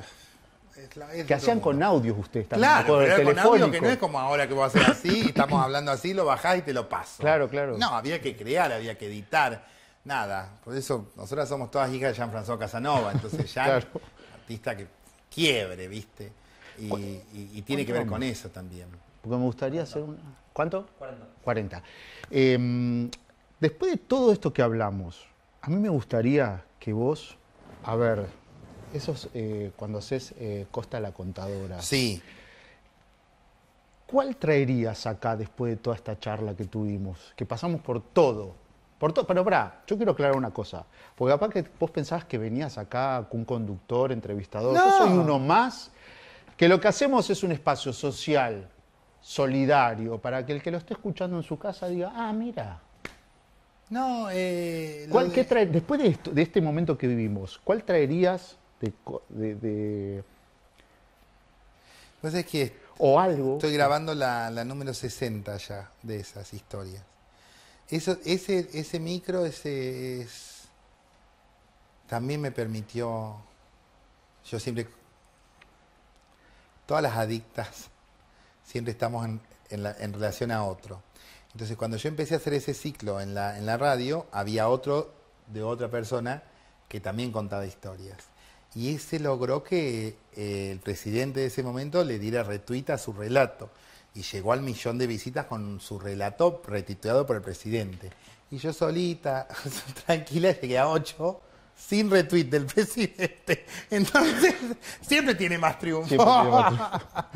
que hacían con audios ustedes también. Claro, pero con audio que no es como ahora que vos haces así, y estamos hablando así, lo bajás y te lo paso. Claro, claro. No, había que crear, había que editar, nada. Por eso nosotras somos todas hijas de Jean-François Casanova, entonces Jean, artista que quiebre, ¿viste? Y, tiene que ver con eso también. Porque me gustaría hacer un... ¿Cuánto? 40. 40. Em, después de todo esto que hablamos, a mí me gustaría que vos, a ver, eso eh, cuando haces Costa eh, Costa la Contadora. Sí. ¿Cuál traerías acá después de toda esta charla que tuvimos? Que pasamos por todo. Por pero pará, yo quiero aclarar una cosa. Porque aparte vos pensabas que venías acá con un conductor, entrevistador. Yo soy uno más. Que lo que hacemos es un espacio social, solidario, para que el que lo esté escuchando en su casa diga, ah, mira. No, eh, trae, después de, esto, de este momento que vivimos, ¿cuál traerías de, de, de... Pues que o algo. Estoy grabando la, la, número 60 ya de esas historias ese, micro ese también me permitió, yo siempre, todas las adictas, siempre estamos en, relación a otro. Entonces cuando yo empecé a hacer ese ciclo en la, radio, había otro de otra persona que también contaba historias. Y ese logró que eh, el presidente de ese momento le diera retuita a su relato y llegó al millón de visitas con su relato retitulado por el presidente. Y yo solita, tranquila, llegué a 8 sin retweet del presidente. Entonces, siempre tiene más triunfo.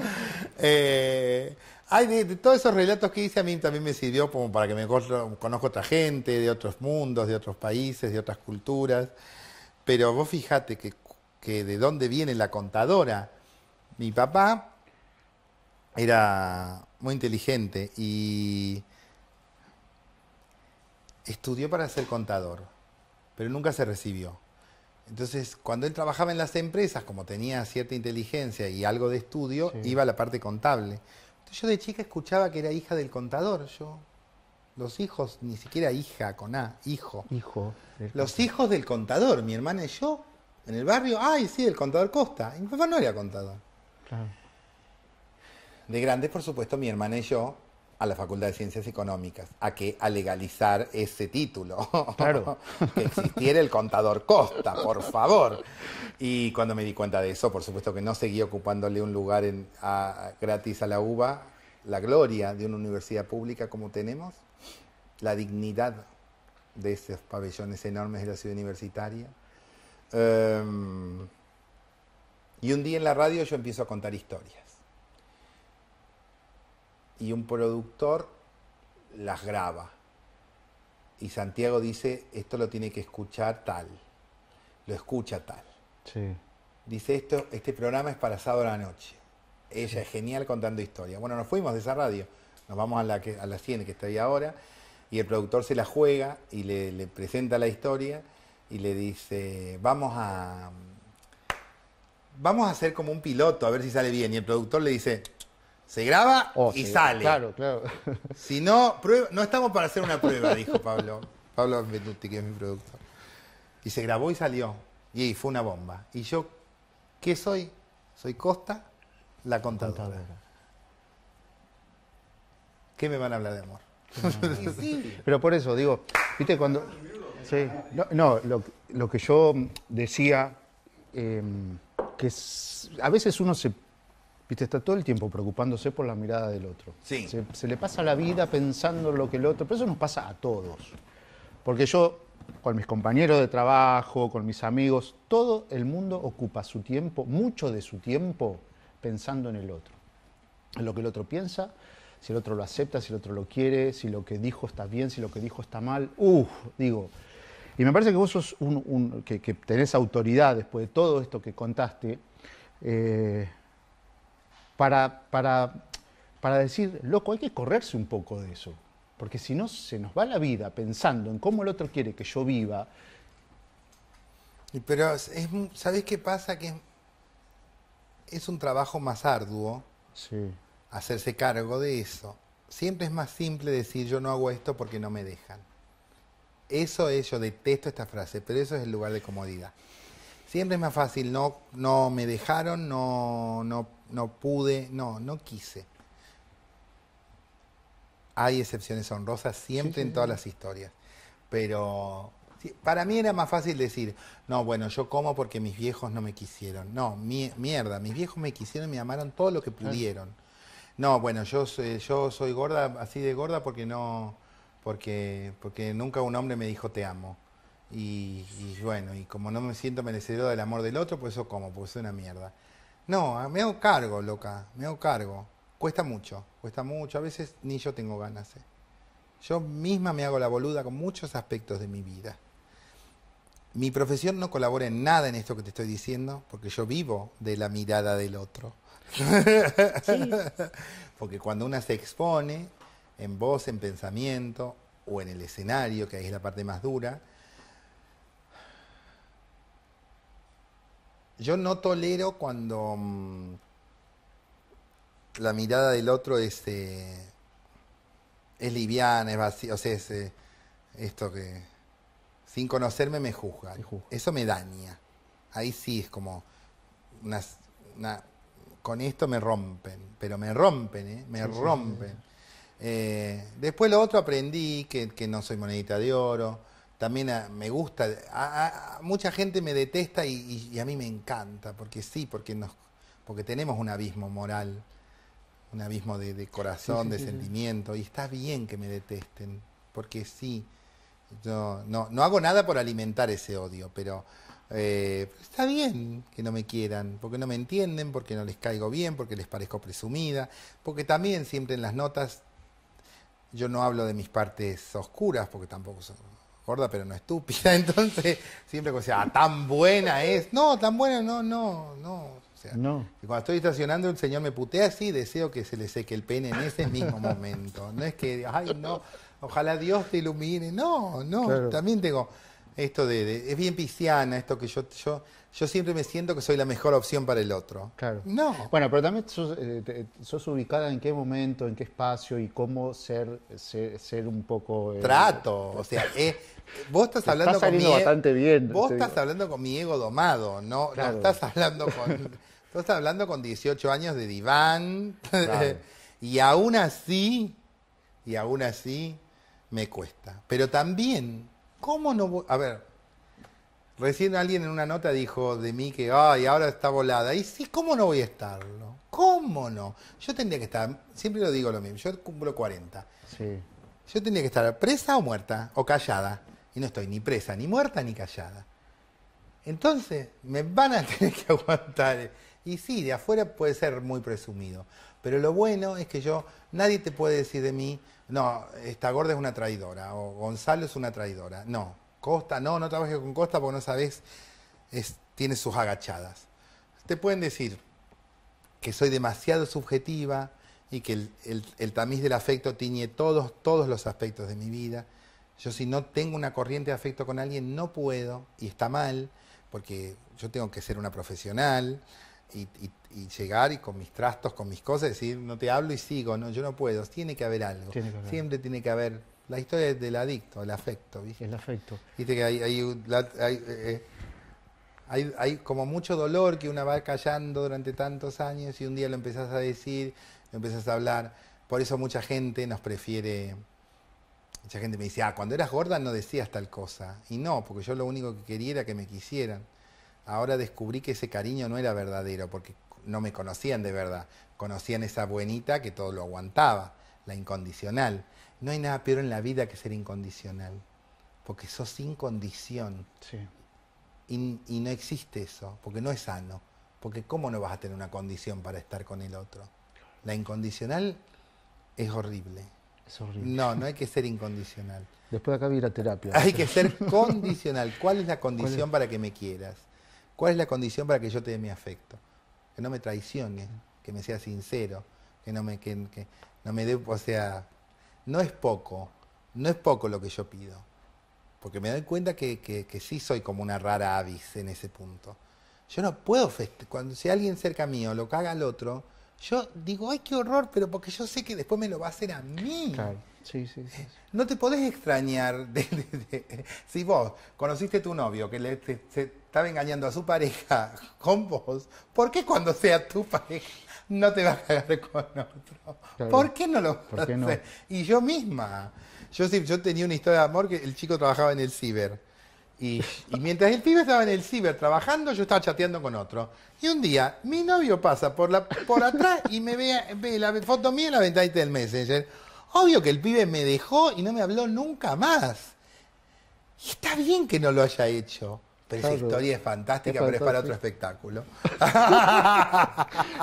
Eh, de, todos esos relatos que hice a mí también me sirvió como para que me conozca otra gente, de otros mundos, de otros países, de otras culturas. Pero vos fijate que, que de dónde viene la contadora. Mi papá era muy inteligente y estudió para ser contador, pero nunca se recibió. Entonces, cuando él trabajaba en las empresas, como tenía cierta inteligencia y algo de estudio, iba a la parte contable. Entonces, yo de chica escuchaba que era hija del contador. Yo, los hijos, ni siquiera hija con A, hijo. Hijo. Los hijos del contador. Mi hermana y yo, en el barrio, ay, sí, el contador Costa. mi papá no era contador. Claro. De grandes, por supuesto, mi hermana y yo a la Facultad de Ciencias Económicas, a que a legalizar ese título. que existiera el contador Costa, por favor. Y cuando me di cuenta de eso, por supuesto que no seguí ocupándole un lugar gratis a la UBA, la gloria de una universidad pública como tenemos, la dignidad de esos pabellones enormes de la ciudad universitaria. Em, y un día en la radio yo empiezo a contar historias y un productor las graba. Y Santiago dice, esto lo tiene que escuchar tal. Lo escucha tal. Dice, esto, este programa es para sábado a la noche. Ella es genial contando historia. Bueno, nos fuimos de esa radio. Nos vamos a la, que, que está ahí ahora. Y el productor se la juega y le, le presenta la historia y le dice, vamos a... Vamos a hacer como un piloto, a ver si sale bien. Y el productor le dice, se graba oh, y sale. claro, claro. Si no, prueba, no estamos para hacer una prueba, dijo Pablo. Pablo Benuti, que es mi productor. Y se grabó y salió. Y fue una bomba. Y yo, ¿qué soy? Soy Costa, la contadora. ¿Qué me van a hablar de amor? Sí, Pero por eso, digo, viste, cuando... Sí. No, lo, que yo decía, em, que a veces uno se Viste, está todo el tiempo preocupándose por la mirada del otro. Se, le pasa la vida pensando en lo que el otro. Pero eso nos pasa a todos. Porque yo, con mis compañeros de trabajo, con mis amigos, todo el mundo ocupa su tiempo, mucho de su tiempo, pensando en el otro. En lo que el otro piensa, si el otro lo acepta, si el otro lo quiere, si lo que dijo está bien, si lo que dijo está mal. Uf, digo. Y me parece que vos sos un, que, tenés autoridad después de todo esto que contaste. Eh, para, decir, loco, hay que correrse un poco de eso, porque si no se nos va la vida pensando en cómo el otro quiere que yo viva. Pero, es, qué pasa? Que es, un trabajo más arduo sí. hacerse cargo de eso. Siempre es más simple decir yo no hago esto porque no me dejan. Eso es, yo detesto esta frase, pero eso es el lugar de comodidad. Siempre es más fácil, no, no me dejaron, no, no, no pude, no, no quise. Hay excepciones honrosas siempre en todas las historias, pero para mí era más fácil decir, no, bueno, yo como porque mis viejos no me quisieron. No, mierda, mis viejos me quisieron, y me amaron todo lo que pudieron. No, bueno, yo, yo soy gorda, así de gorda porque no, porque, porque nunca un hombre me dijo te amo. Y, bueno, y como no me siento merecedor del amor del otro, pues eso como, pues es una mierda. No, ah, me hago cargo, loca, me hago cargo. Cuesta mucho, cuesta mucho. A veces ni yo tengo ganas. Eh. Yo misma me hago la boluda con muchos aspectos de mi vida. Mi profesión no colabora en nada en esto que te estoy diciendo, porque yo vivo de la mirada del otro. porque cuando una se expone, en voz, en pensamiento o en el escenario, que ahí es la parte más dura, Yo no tolero cuando mm, la mirada del otro este, es, liviana, es vacía, o sea, es eh, esto que sin conocerme me juzga. Eso me daña. Ahí sí es como con esto me rompen, pero me rompen, ¿eh? me rompen. Eh, después lo otro aprendí que no soy monedita de oro, también ah, me gusta. A, mucha gente me detesta y, a mí me encanta, porque sí, porque, nos, porque tenemos un abismo moral, un abismo de, corazón, de sentimiento, y está bien que me detesten, porque sí. Yo no, hago nada por alimentar ese odio, pero eh, está bien que no me quieran, porque no me entienden, porque no les caigo bien, porque les parezco presumida, porque también siempre en las notas yo no hablo de mis partes oscuras, porque tampoco son, gorda pero no estúpida, entonces siempre como decía, ah, tan buena es. No, tan buena no, no, no. O sea, no. cuando estoy estacionando el señor me putea así, deseo que se le seque el pene en ese mismo momento. No es que, ay, no, ojalá Dios te ilumine. No, no, también tengo esto de, es bien pisciana, esto que yo, yo, yo siempre me siento que soy la mejor opción para el otro. Claro. No. Bueno, pero también sos, eh, ubicada en qué momento, en qué espacio y cómo ser, ser, un poco... Eh, Trato, o sea, eh, vos estás hablando conmigo. E-, bastante bien. Vos estás hablando con mi ego domado, no, estás hablando con... Vos estás hablando con 18 años de diván y aún así, y aún así me cuesta. Pero también ¿Cómo no voy? A ver, recién alguien en una nota dijo de mí que, ay, ahora está volada. Y sí, ¿cómo no voy a estarlo? ¿Cómo no? Yo tendría que estar, siempre lo digo lo mismo, yo cumplo 40. Sí. Yo tendría que estar presa o muerta o callada. Y no estoy ni presa, ni muerta, ni callada. Entonces, me van a tener que aguantar. Y sí, de afuera puede ser muy presumido. Pero lo bueno es que yo, nadie te puede decir de mí, no, esta gorda es una traidora, o Gonzalo es una traidora. No, Costa, no, no trabajes con Costa porque no sabes, tiene sus agachadas. Te pueden decir que soy demasiado subjetiva y que el, el tamiz del afecto tiñe todos, todos los aspectos de mi vida. Yo si no tengo una corriente de afecto con alguien, no puedo, y está mal, porque yo tengo que ser una profesional, y, llegar y con mis trastos, con mis cosas, decir, no te hablo y sigo, no, yo no puedo, tiene que haber algo. Siempre tiene que haber la historia del adicto, el afecto, ¿viste? El afecto. Viste que hay, hay, hay, eh, eh, hay, hay como mucho dolor que una va callando durante tantos años y un día lo empezás a decir, lo empezás a hablar. Por eso mucha gente nos prefiere Mucha gente me dice, ah, cuando eras gorda no decías tal cosa. Y no, porque yo lo único que quería era que me quisieran ahora descubrí que ese cariño no era verdadero, porque no me conocían de verdad, conocían esa buenita que todo lo aguantaba, la incondicional. No hay nada peor en la vida que ser incondicional, porque sos sin condición. Y, no existe eso, porque no es sano, porque ¿cómo no vas a tener una condición para estar con el otro? La incondicional es horrible. No, no hay que ser incondicional. Después de acá voy a terapia. Hay que ser condicional. ¿Cuál es la condición para que me quieras? ¿Cuál es la condición para que yo te dé mi afecto? Que no me traicione, que me sea sincero, que no me, que, no me dé, o sea, no es poco, no es poco lo que yo pido, porque me doy cuenta que, sí soy como una rara avis en ese punto. Yo no puedo cuando si alguien cerca mío lo caga al otro, yo digo, ay, qué horror, pero porque yo sé que después me lo va a hacer a mí. Sí, sí, sí, no te podés extrañar de, si vos conociste a tu novio que le, estaba engañando a su pareja con vos, ¿por qué cuando sea tu pareja no te va a cagar con otro? ¿Por qué no lo ¿Por Y yo misma. Yo, yo tenía una historia de amor que el chico trabajaba en el ciber. Y, mientras el pibe estaba en el ciber trabajando, yo estaba chateando con otro. Y un día, mi novio pasa por, la, por atrás y me ve, ve la foto mía en la ventanita del Messenger. Obvio que el pibe me dejó y no me habló nunca más. Y está bien que no lo haya hecho. Pero esa historia es fantástica, pero es para otro espectáculo.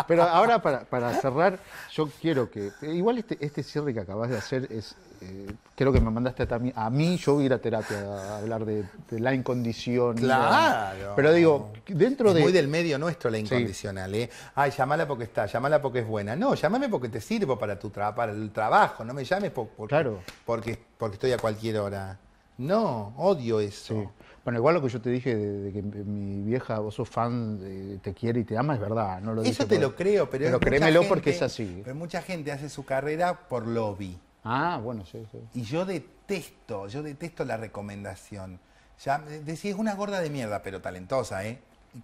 pero ahora para, cerrar, yo quiero que. Igual este, este cierre que acabas de hacer es. Eh, creo que me mandaste a, mí, yo voy a ir a terapia a hablar de, la incondición. Claro. Pero digo, dentro de. Muy del medio nuestro la incondicional, ¿eh? Ay, llamala porque está, llamala porque es buena. No, llámame porque te sirvo para tu para el trabajo. No me llames porque, porque estoy a cualquier hora. No, odio eso. Bueno, igual lo que yo te dije de, que mi vieja, vos sos fan, te quiere y te ama, es verdad. No lo Eso te lo creo, pero, pero créemelo porque es así. Pero mucha gente hace su carrera por lobby. Ah, bueno, sí, sí. Y yo detesto, yo detesto la recomendación. Ya, decís, es una gorda de mierda, pero talentosa, ¿eh?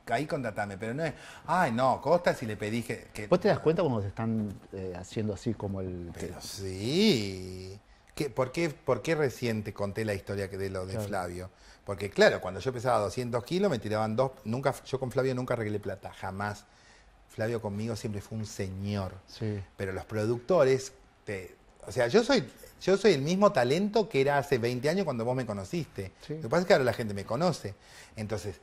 Ahí contatame, pero no es, ay, no, Costa si le pedí que... ¿Vos te das cuenta cuando se están eh, haciendo así como el... Pero sí. por, qué, ¿Por qué recién te conté la historia de lo de Flavio? Porque claro, cuando yo pesaba 200 kilos me tiraban dos, nunca, yo con Flavio nunca arreglé plata, jamás. Flavio conmigo siempre fue un señor. Pero los productores, te, o sea, yo soy, yo soy el mismo talento que era hace 20 años cuando vos me conociste. Lo que pasa es que ahora la gente me conoce. Entonces,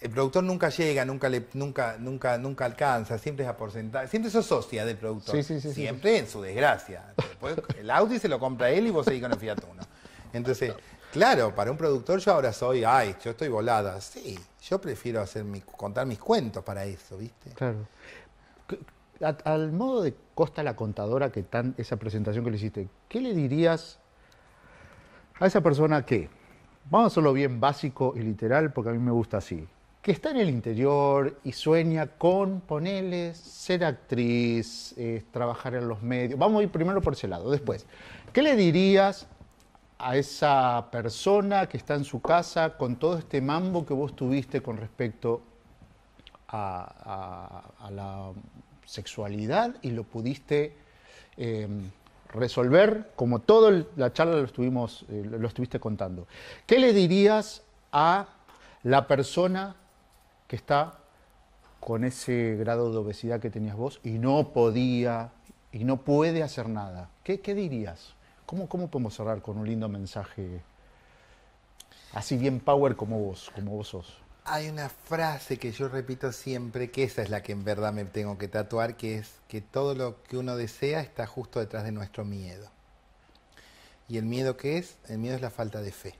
el productor nunca llega, nunca le, nunca, nunca, nunca alcanza, siempre es a porcentaje, siempre sos socia del productor. siempre en su desgracia. el Audi se lo compra él y vos seguís con el Fiat Uno. Entonces, Claro, para un productor yo ahora soy, ay, yo estoy volada. Sí, yo prefiero hacer contar mis cuentos para eso, ¿viste? Claro. al modo de Costa la contadora, que tan, esa presentación que le hiciste, ¿qué le dirías a esa persona que, vamos a hacerlo bien básico y literal, porque a mí me gusta así, que está en el interior y sueña con, ponerle, ser actriz, eh, trabajar en los medios. Vamos a ir primero por ese lado, después. ¿Qué le dirías a esa persona que está en su casa con todo este mambo que vos tuviste con respecto a, la sexualidad y lo pudiste em, resolver como toda la charla lo, estuvimos, eh, lo estuviste contando. ¿Qué le dirías a la persona que está con ese grado de obesidad que tenías vos y no podía y no puede hacer nada? ¿Qué, qué dirías? ¿Cómo, podemos cerrar con un lindo mensaje así bien power como vos, como vos sos? Hay una frase que yo repito siempre, que esa es la que en verdad me tengo que tatuar, que es que todo lo que uno desea está justo detrás de nuestro miedo. ¿Y el miedo qué es? El miedo es la falta de fe.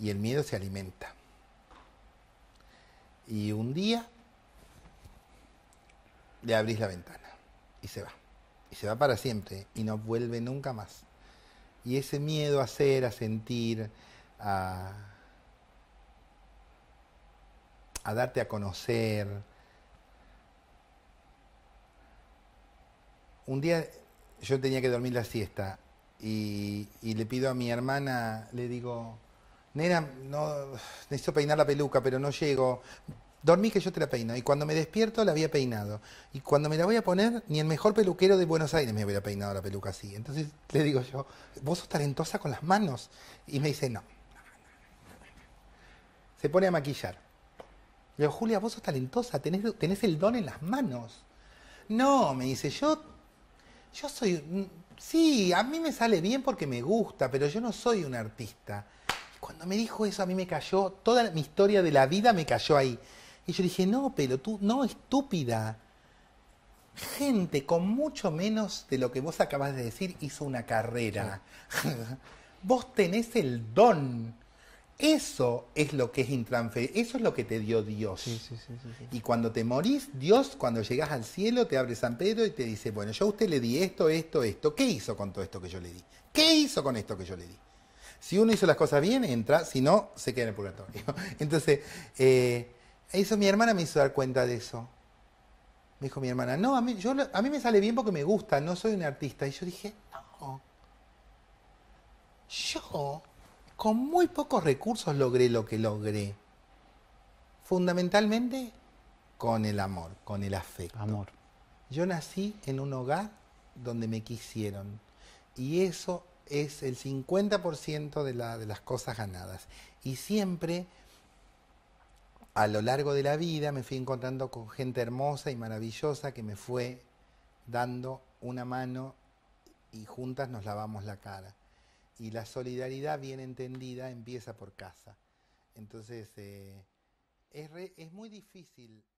Y el miedo se alimenta. Y un día le abrís la ventana y se va y se va para siempre y no vuelve nunca más. Y ese miedo a ser, a sentir, a, a darte a conocer. Un día yo tenía que dormir la siesta y, le pido a mi hermana, le digo, nena, no, necesito peinar la peluca, pero no llego, Dormí que yo te la peino. Y cuando me despierto la había peinado. Y cuando me la voy a poner, ni el mejor peluquero de Buenos Aires me hubiera peinado la peluca así. Entonces le digo yo, vos sos talentosa con las manos. Y me dice, no. Se pone a maquillar. Le digo, Julia, vos sos talentosa, tenés, tenés el don en las manos. No, me dice, yo, yo soy, mm, sí, a mí me sale bien porque me gusta, pero yo no soy un artista. cuando me dijo eso, a mí me cayó, toda mi historia de la vida me cayó ahí y yo dije, no, pero tú no, estúpida. Gente con mucho menos de lo que vos acabas de decir hizo una carrera. vos tenés el don. Eso es lo que es intranfe, eso es lo que te dio Dios. y cuando te morís, Dios, cuando llegas al cielo, te abre San Pedro y te dice, bueno, yo a usted le di esto, esto, esto. ¿Qué hizo con todo esto que yo le di? ¿Qué hizo con esto que yo le di? Si uno hizo las cosas bien, entra, si no, se queda en el purgatorio. Entonces, eh, eso mi hermana me hizo dar cuenta de eso. Me dijo mi hermana, no, a mí, a mí me sale bien porque me gusta, no soy un artista. Y yo dije, no. Yo, con muy pocos recursos, logré lo que logré. Fundamentalmente con el amor, con el afecto. Amor. Yo nací en un hogar donde me quisieron. Y eso es el 50% de, la, de las cosas ganadas. Y siempre a lo largo de la vida me fui encontrando con gente hermosa y maravillosa que me fue dando una mano y juntas nos lavamos la cara. Y la solidaridad bien entendida empieza por casa. Entonces, eh, es, es muy difícil.